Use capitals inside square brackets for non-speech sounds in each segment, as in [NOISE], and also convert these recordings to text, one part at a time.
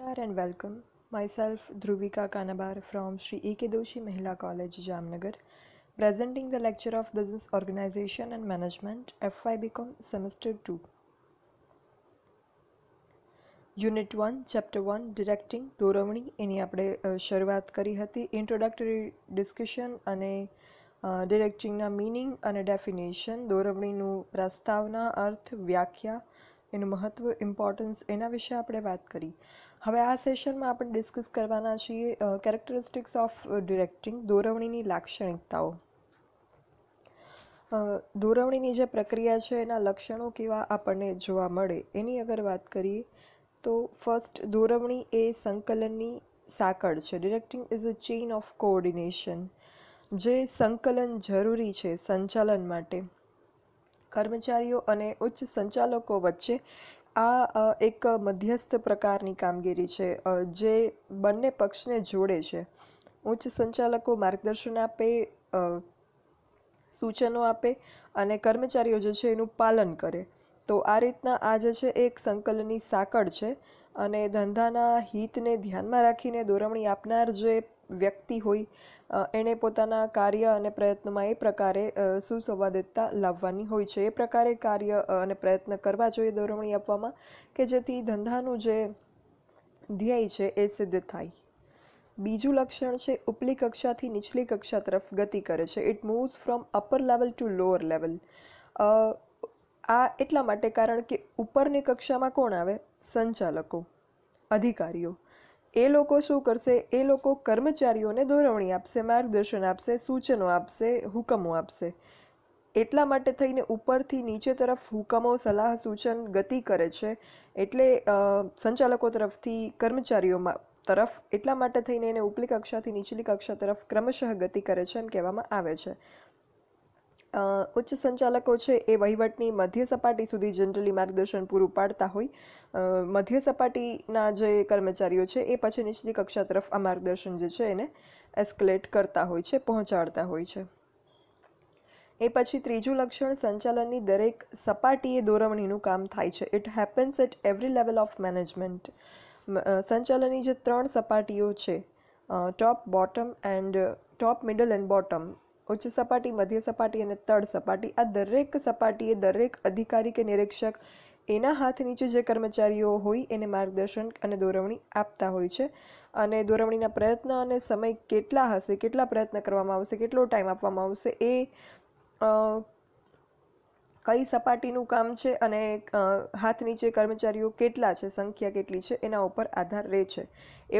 Namaskar and welcome. Myself, Dhruvika Kanabar from Sri E.K. Doshi Mahila College, Jamnagar, presenting the lecture of Business Organization and Management, FIBCom Semester 2. Unit one chapter one directing દોરવણી એની આપણે શરૂઆત કરી હતી introductory discussion અને ડિરેક્ટિંગના meaning અને definition દોરવણીનું પ્રસ્તાવના અર્થ વ્યાખ્યા એનું મહત્ત્વ ઇમ્પોર્ટન્સ એના વિશે આપણે વાત કરી હવે આ સેશનમાં આપણે ડિસ્કસ કરવાના છીએ કેરેક્ટરિસ્ટિક્સ ઓફ ડિરેક્ટિંગ દોરવણીની લાક્ષણિકતાઓ દોરવણીની જે પ્રક્રિયા છે એના લક્ષણો કેવા આપણને જોવા મળે એની અગર વાત કરીએ તો ફર્સ્ટ દોરવણી એ સંકલનની સાંકળ છે directing is a chain of coordination જે સંકલન જરૂરી છે સંચાલન માટે કર્મચારીઓ અને ઉચ્ચ સંચાલકો વચ્ચે આ એક મધ્યસ્થ પ્રકારની કામગીરી છે જે બંને પક્ષને જોડે છે ઉચ્ચ સંચાલકો માર્ગદર્શન આપે સૂચનો આપે અને કર્મચારીઓ જે છે એનું પાલન કરે તો આ રીતના આ જે છે એક સંકલનની સાંકળ છે અને ધંધાના હિતને ધ્યાનમાં રાખીને દોરવણી આપનાર જે વ્યક્તિ હોય એણે પોતાના કાર્ય અને પ્રયત્નમાં એ પ્રકારે સુસંવાદિતતા લાવવાની હોય છે એ પ્રકારે કાર્ય અને પ્રયત્ન કરવા જોઈએ દોરવણી આપવામાં કે જેથી ધંધાનું જે ધ્યેય છે એ સિદ્ધ થાય બીજું લક્ષણ છે ઉપલી કક્ષાથી નીચલી કક્ષા તરફ ગતિ કરે છે it moves from upper level to lower level આ એટલા માટે કારણ કે ઉપરની કક્ષામાં કોણ આવે સંચાલકો અધિકારીઓ એ લોકો શું કરશે એ લોકો કર્મચારીઓને દોરવણી આપશે માર્ગદર્શન આપશે સૂચનો આપશે હુકમો આપશે એટલા માટે થઈને ઉપરથી નીચે તરફ હુકમો સલાહ સૂચન ગતિ કરે છે એટલે સંચાલકો તરફથી કર્મચારીઓમાં તરફ એટલા માટે થઈને એને ઉપલી કક્ષાથી નીચલી કક્ષા તરફ ક્રમશઃ ગતિ કરે છે એમ કહેવામાં આવે છે ઉચ્ચ સંચાલકો છે એ વહીવટની મધ્ય સપાટી સુધી જનરલી માર્ગદર્શન પૂરું પાડતા હોય મધ્ય સપાટીના જે કર્મચારીઓ છે એ પછી નીચલી કક્ષા તરફ આ માર્ગદર્શન જે છે એને એસ્કલેટ કરતા હોય છે પહોંચાડતા હોય છે એ પછી ત્રીજું લક્ષણ સંચાલનની દરેક સપાટીએ દોરવણીનું કામ થાય છે it happens at every level of management સંચાલનની જે ત્રણ સપાટીઓ છે top bottom and top middle and bottom ઉચ્ચ સપાટી મધ્ય સપાટી અને તળ સપાટી આ દરેક સપાટીએ દરેક અધિકારી કે નિરીક્ષક એના હાથ નીચે જે કર્મચારીઓ હોય એને માર્ગદર્શન અને દોરવણી આપતા હોય છે અને દોરવણીના પ્રયત્ન અને સમય કેટલા હશે કેટલા પ્રયત્ન કરવામાં આવશે કેટલો ટાઈમ આપવામાં આવશે એ કઈ સપાટીનું કામ છે અને હાથ નીચે કર્મચારીઓ કેટલા છે સંખ્યા કેટલી છે એના ઉપર આધાર રહે છે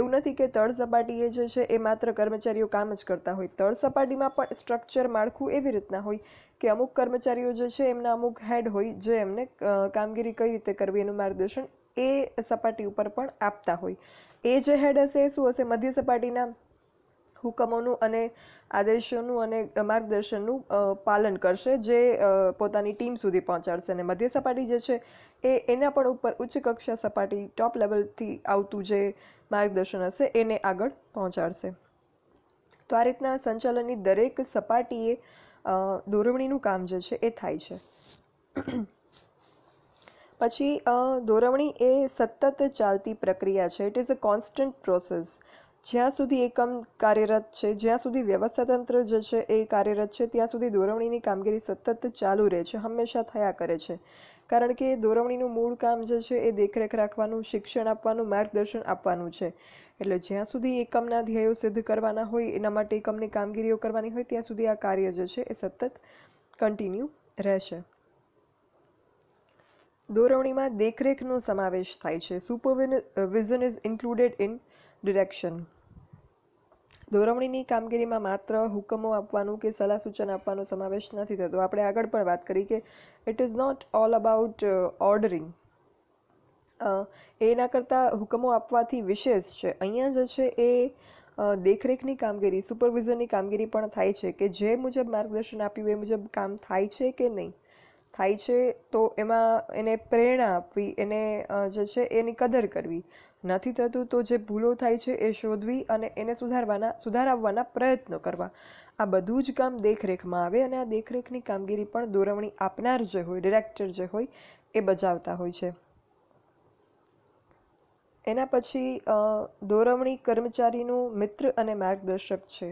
એવું નથી કે તળ સપાટીએ જે છે એ માત્ર કર્મચારીઓ કામ જ કરતા હોય તળ સપાટીમાં પણ સ્ટ્રક્ચર માળખું એવી રીતના હોય કે અમુક કર્મચારીઓ જે છે એમના અમુક હેડ હોય જે એમને કામગીરી કઈ રીતે કરવી એનું માર્ગદર્શન એ સપાટી ઉપર પણ આપતા હોય એ જે હેડ હશે એ શું હશે મધ્ય સપાટીના હુકમોનું અને આદેશોનું અને માર્ગદર્શનનું પાલન કરશે જે પોતાની ટીમ સુધી પહોંચાડશે અને મધ્ય સપાટી જે છે એ એના પણ ઉપર ઉચ્ચ કક્ષા સપાટી ટોપ લેવલથી આવતું જે માર્ગદર્શન હશે એને આગળ પહોંચાડશે તો આ રીતના સંચાલનની દરેક સપાટીએ દોરવણીનું કામ જે છે એ થાય છે પછી દોરવણી એ સતત ચાલતી પ્રક્રિયા છે it is a constant process જ્યાં સુધી એકમ કાર્યરત છે જ્યાં સુધી વ્યવસ્થાતંત્ર જે છે એ કાર્યરત છે ત્યાં સુધી દોરવણીની કામગીરી સતત ચાલુ રહે છે હંમેશા થયા કરે છે કારણ કે દોરવણીનું મૂળ કામ જે છે એ દેખરેખ રાખવાનું શિક્ષણ આપવાનું માર્ગદર્શન આપવાનું છે એટલે જ્યાં સુધી એકમના ધ્યેયો સિદ્ધ કરવાના હોય એના માટે એકમની કામગીરીઓ કરવાની હોય ત્યાં સુધી આ કાર્ય જે છે એ સતત કન્ટિન્યુ રહેશે દોરવણીમાં દેખરેખનો સમાવેશ થાય છે supervision is included in direction દોરવણીની કામગીરીમાં માત્ર હુકમો આપવાનું કે સલાહ સૂચન આપવાનો સમાવેશ નથી થતો આપણે આગળ પણ વાત કરી કે it is not all about ordering એના કરતાં હુકમો આપવાથી વિશેષ છે અહીંયા જે છે એ દેખરેખની કામગીરી સુપરવિઝરની કામગીરી પણ થાય છે કે જે મુજબ માર્ગદર્શન આપ્યું એ મુજબ કામ થાય છે કે નહીં થાય છે તો એમાં એને પ્રેરણા આપવી એને જે છે એની કદર કરવી નથી થતું તો જે ભૂલો થાય છે એ શોધવી અને એને સુધારવાના સુધારાવવાના પ્રયત્નો કરવા આ બધું જ કામ દેખરેખમાં આવે અને આ દેખરેખની કામગીરી પણ દોરવણી આપનાર જે હોય ડિરેક્ટર જે હોય એ બજાવતા હોય છે એના પછી દોરવણી કર્મચારીનું મિત્ર અને માર્ગદર્શક છે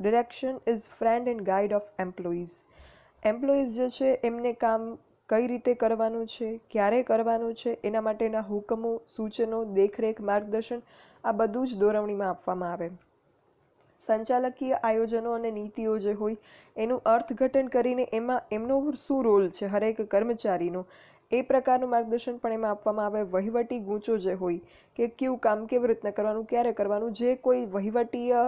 direction is friend and guide of employees employees જે છે એમને કામ કઈ રીતે કરવાનું છે ક્યારે કરવાનું છે એના માટેના હુકમો સૂચનો દેખરેખ માર્ગદર્શન આ બધું જ દોરવણીમાં આપવામાં આવે સંચાલકીય આયોજનો અને નીતિઓ જે હોય એનું અર્થઘટન કરીને એમાં એમનો શું રોલ છે હરેક કર્મચારીનો એ પ્રકારનું માર્ગદર્શન પણ એમાં આપવામાં આવે વહીવટી ગૂંચો જે હોય કે કયું કામ કેવી રીતના કરવાનું ક્યારે કરવાનું જે કોઈ વહીવટીય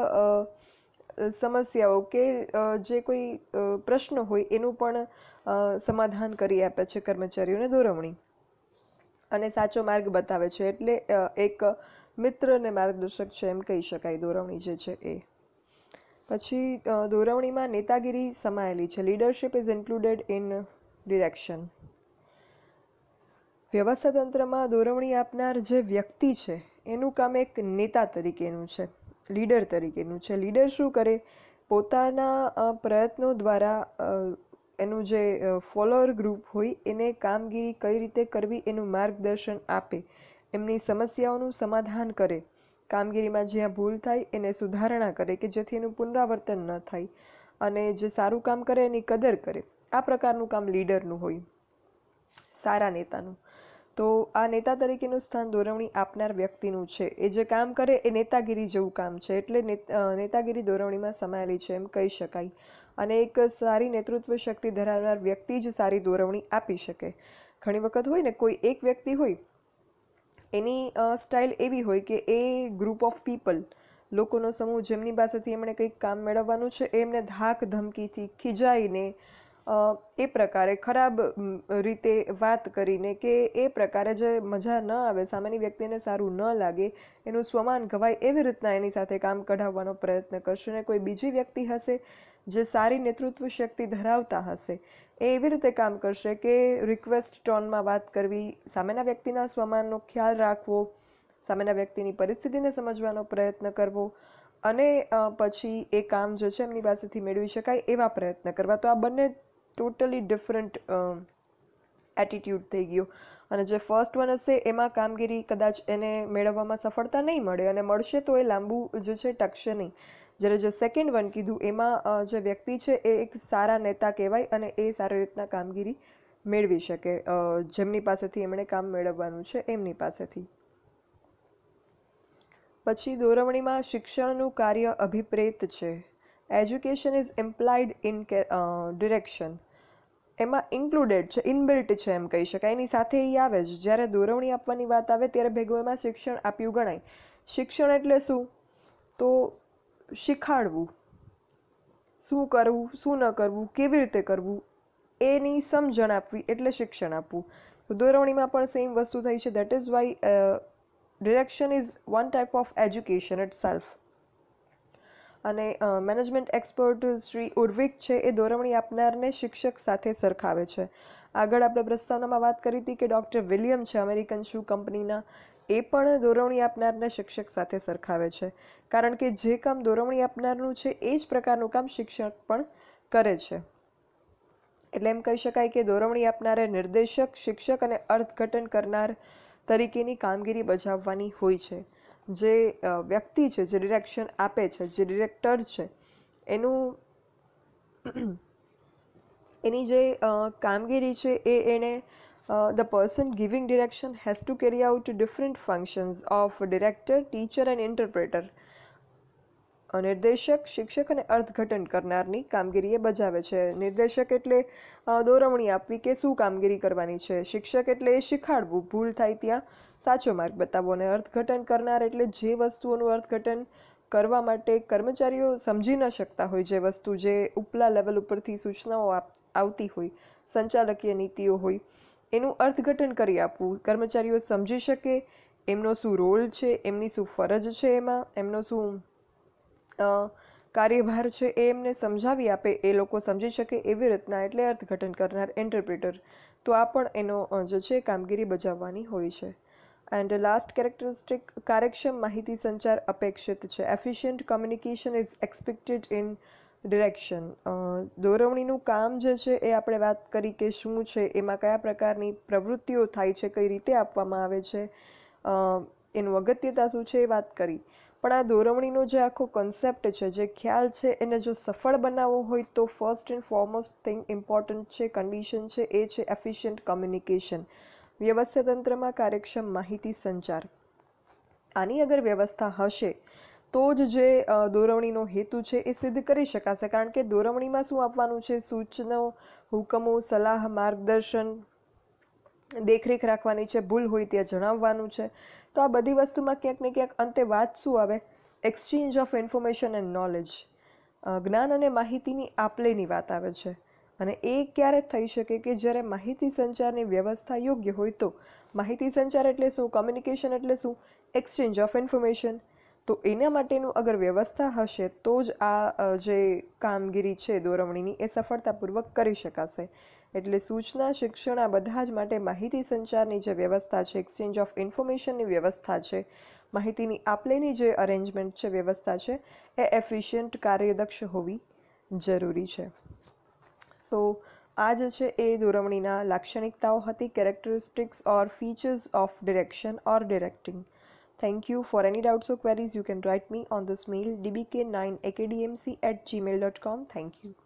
સમસ્યાઓ કે જે કોઈ પ્રશ્ન હોય એનું પણ સમાધાન કરી આપે છે કર્મચારીઓને દોરવણી અને સાચો માર્ગ બતાવે છે એટલે એક મિત્ર અને માર્ગદર્શક છે એમ કહી શકાય દોરવણી જે છે એ પછી દોરવણીમાં નેતાગીરી સમાયેલી છે leadership is included in direction વ્યવસ્થા તંત્રમાં દોરવણી આપનાર જે વ્યક્તિ છે એનું કામ એક નેતા તરીકેનું છે લીડર તરીકેનું છે લીડર શું કરે પોતાના પ્રયત્નો દ્વારા એનું જે ફોલોઅર ગ્રુપ હોય એને કામગીરી કઈ રીતે કરવી એનું માર્ગદર્શન આપે એમની સમસ્યાઓનું સમાધાન કરે કામગીરીમાં જ્યાં ભૂલ થાય એને સુધારણા કરે કે જેથી એનું પુનરાવર્તન ન થાય અને જે સારું કામ કરે એની કદર કરે આ પ્રકારનું કામ લીડરનું હોય સારા નેતાનું તો આ નેતા તરીકેનું સ્થાન દોરવણી આપનાર વ્યક્તિનું છે એ જે કામ કરે એ નેતાગીરી જેવું કામ છે એટલે નેતાગીરી દોરવણીમાં સમાયેલી છે એમ કહી શકાય અને એક સારી નેતૃત્વ શક્તિ ધરાવનાર વ્યક્તિ જ સારી દોરવણી આપી શકે ઘણી વખત હોય ને કોઈ એક વ્યક્તિ હોય એની સ્ટાઇલ એવી હોય કે એ ગ્રુપ ઓફ પીપલ લોકોનો સમૂહ જેમની પાસેથી એમણે કંઈક કામ મેળવવાનું છે એમને ધાક ધમકીથી ખીજાઈને એ પ્રકારે ખરાબ રીતે વાત કરીને કે એ પ્રકારે જે મજા ન આવે સામેની વ્યક્તિને સારું ન લાગે એનું સ્વમાન ગવાય એવી રીતના એની સાથે કામ કઢાવવાનો પ્રયત્ન કરશે ને કોઈ બીજી વ્યક્તિ હશે જે સારી નેતૃત્વ શક્તિ ધરાવતા હશે એ એવી રીતે કામ કરશે કે રિક્વેસ્ટ ટોનમાં વાત કરવી સામેના વ્યક્તિના સ્વમાનનો ખ્યાલ રાખવો સામેના વ્યક્તિની પરિસ્થિતિને સમજવાનો પ્રયત્ન કરવો અને પછી એ કામ જે છે એમની પાસેથી મેળવી શકાય એવા પ્રયત્ન કરવા તો આ બંને ટોટલી ડિફરન્ટ એટીટ્યૂડ થઈ ગયો અને જે ફર્સ્ટ વન હશે એમાં કામગીરી કદાચ એને મેળવવામાં સફળતા નહીં મળે અને મળશે તો એ લાંબુ જે છે ટકશે નહીં જ્યારે જે સેકન્ડ વન કીધું એમાં જે વ્યક્તિ છે એ એક સારા નેતા કહેવાય અને એ સારી રીતના કામગીરી મેળવી શકે જેમની પાસેથી એમણે કામ મેળવવાનું છે એમની પાસેથી પછી દોરવણીમાં શિક્ષણનું કાર્ય અભિપ્રેત છે education is implied in direction એમાં ઇન્ક્લુડેડ છે ઇનબિલ્ટ છે એમ કહી શકાય એની સાથે એ આવે જ જ્યારે દોરવણી આપવાની વાત આવે ત્યારે ભેગું એમાં શિક્ષણ આપ્યું ગણાય શિક્ષણ એટલે શું તો શીખાડવું શું કરવું શું ન કરવું કેવી રીતે કરવું એની સમજણ આપવી એટલે શિક્ષણ આપવું તો દોરવણીમાં પણ સેમ વસ્તુ થઈ છે that is why direction is one type of education itself અને મેનેજમેન્ટ એક્સપર્ટ શ્રી ઉર્વિક છે એ ધોરણી આપનારને શિક્ષક સાથે સરખાવે છે આગળ આપણે પ્રસ્તાવનામાં વાત કરી હતી કે ડૉક્ટર વિલિયમ છે અમેરિકન શૂ કંપનીના એ પણ દોરવણી આપનારને શિક્ષક સાથે સરખાવે છે કારણ કે જે કામ દોરવણી આપનારનું છે એ જ પ્રકારનું કામ શિક્ષક પણ કરે છે એટલે એમ કહી શકાય કે દોરવણી આપનારે નિર્દેશક શિક્ષક અને અર્થઘટન કરનાર તરીકેની કામગીરી બજાવવાની હોય છે જે વ્યક્તિ છે જે ડિરેક્શન આપે છે જે ડિરેક્ટર છે એનું [CLEARS THROAT] એની જે કામગીરી છે એ એણે the person giving direction has to carry out different functions of director teacher and interpreter નિર્દેશક શિક્ષક અને અર્થઘટન કરનારની કામગીરી એ બજાવે છે નિર્દેશક એટલે દોરવણી આપવી કે શું કામગીરી કરવાની છે શિક્ષક એટલે એ શીખાડવું ભૂલ થાય ત્યાં સાચો માર્ગ બતાવવો અને અર્થઘટન કરનાર એટલે જે વસ્તુઓનું અર્થઘટન કરવા માટે કર્મચારીઓ સમજી ન શકતા હોય જે વસ્તુ જે ઉપલા લેવલ ઉપરથી સૂચનાઓ આવતી હોય સંચાલકીય નીતિઓ હોય એનું અર્થઘટન કરી આપવું કર્મચારીઓ સમજી શકે એમનો શું રોલ છે એમની શું ફરજ છે એમાં એમનો શું કાર્યભાર છે એ એમને સમજાવી આપે એ લોકો સમજી શકે એવી રીતના એટલે અર્થઘટન કરનાર એન્ટરપ્રિટર તો આ પણ એનો જે છે કામગીરી બજાવવાની હોય છે એન્ડ લાસ્ટ કેરેક્ટરિસ્ટિક કાર્યક્ષમ માહિતી સંચાર અપેક્ષિત છે efficient communication is expected in direction દોરવણીનું કામ જે છે એ આપણે વાત કરી કે શું છે એમાં કયા પ્રકારની પ્રવૃત્તિઓ થાય છે કઈ રીતે આપવામાં આવે છે એનું અગત્યતા શું છે એ વાત કરી પણ આ દોરવણીનો જે આખો કોન્સેપ્ટ છે જે ખ્યાલ છે એને જો સફળ બનાવવો હોય તો first and foremost thing important છે કન્ડિશન છે એ છે એફિશિયન્ટ કોમ્યુનિકેશન વ્યવસ્થાતંત્રમાં કાર્યક્ષમ માહિતી સંચાર આની અગર વ્યવસ્થા હશે તો જ જે દોરવણીનો હેતુ છે એ સિદ્ધ કરી શકાશે કારણ કે દોરવણીમાં શું આપવાનું છે સૂચનો હુકમો સલાહ માર્ગદર્શન દેખરેખ રાખવાની છે ભૂલ હોય ત્યાં જણાવવાનું છે તો આ બધી વસ્તુમાં ક્યાંક ને ક્યાંક અંતે વાત શું આવે exchange of information and knowledge જ્ઞાન અને માહિતીની આપલેની વાત આવે છે અને એ ક્યારે થઈ શકે કે જ્યારે માહિતી સંચારની વ્યવસ્થા યોગ્ય હોય તો માહિતી સંચાર એટલે શું કોમ્યુનિકેશન એટલે શું એક્સચેન્જ ઓફ ઇન્ફોર્મેશન તો એના માટેનું અગર વ્યવસ્થા હશે તો જ આ જે કામગીરી છે દોરવણીની એ સફળતાપૂર્વક કરી શકાશે એટલે સૂચના શિક્ષણ આ બધા જ માટે માહિતી સંચારની જે વ્યવસ્થા છે એક્સચેન્જ ઓફ ઇન્ફોર્મેશનની વ્યવસ્થા છે માહિતીની આપલેની જે અરેન્જમેન્ટ છે વ્યવસ્થા છે એ એફિશિયન્ટ કાર્યદક્ષ હોવી જરૂરી છે સો આ જે છે એ દોરવણીના લાક્ષણિકતાઓ હતી characteristics or features of direction or directing thank you for any doubts or queries you can write me on this mail DBK nine AKDMC at Gmail dot com thank you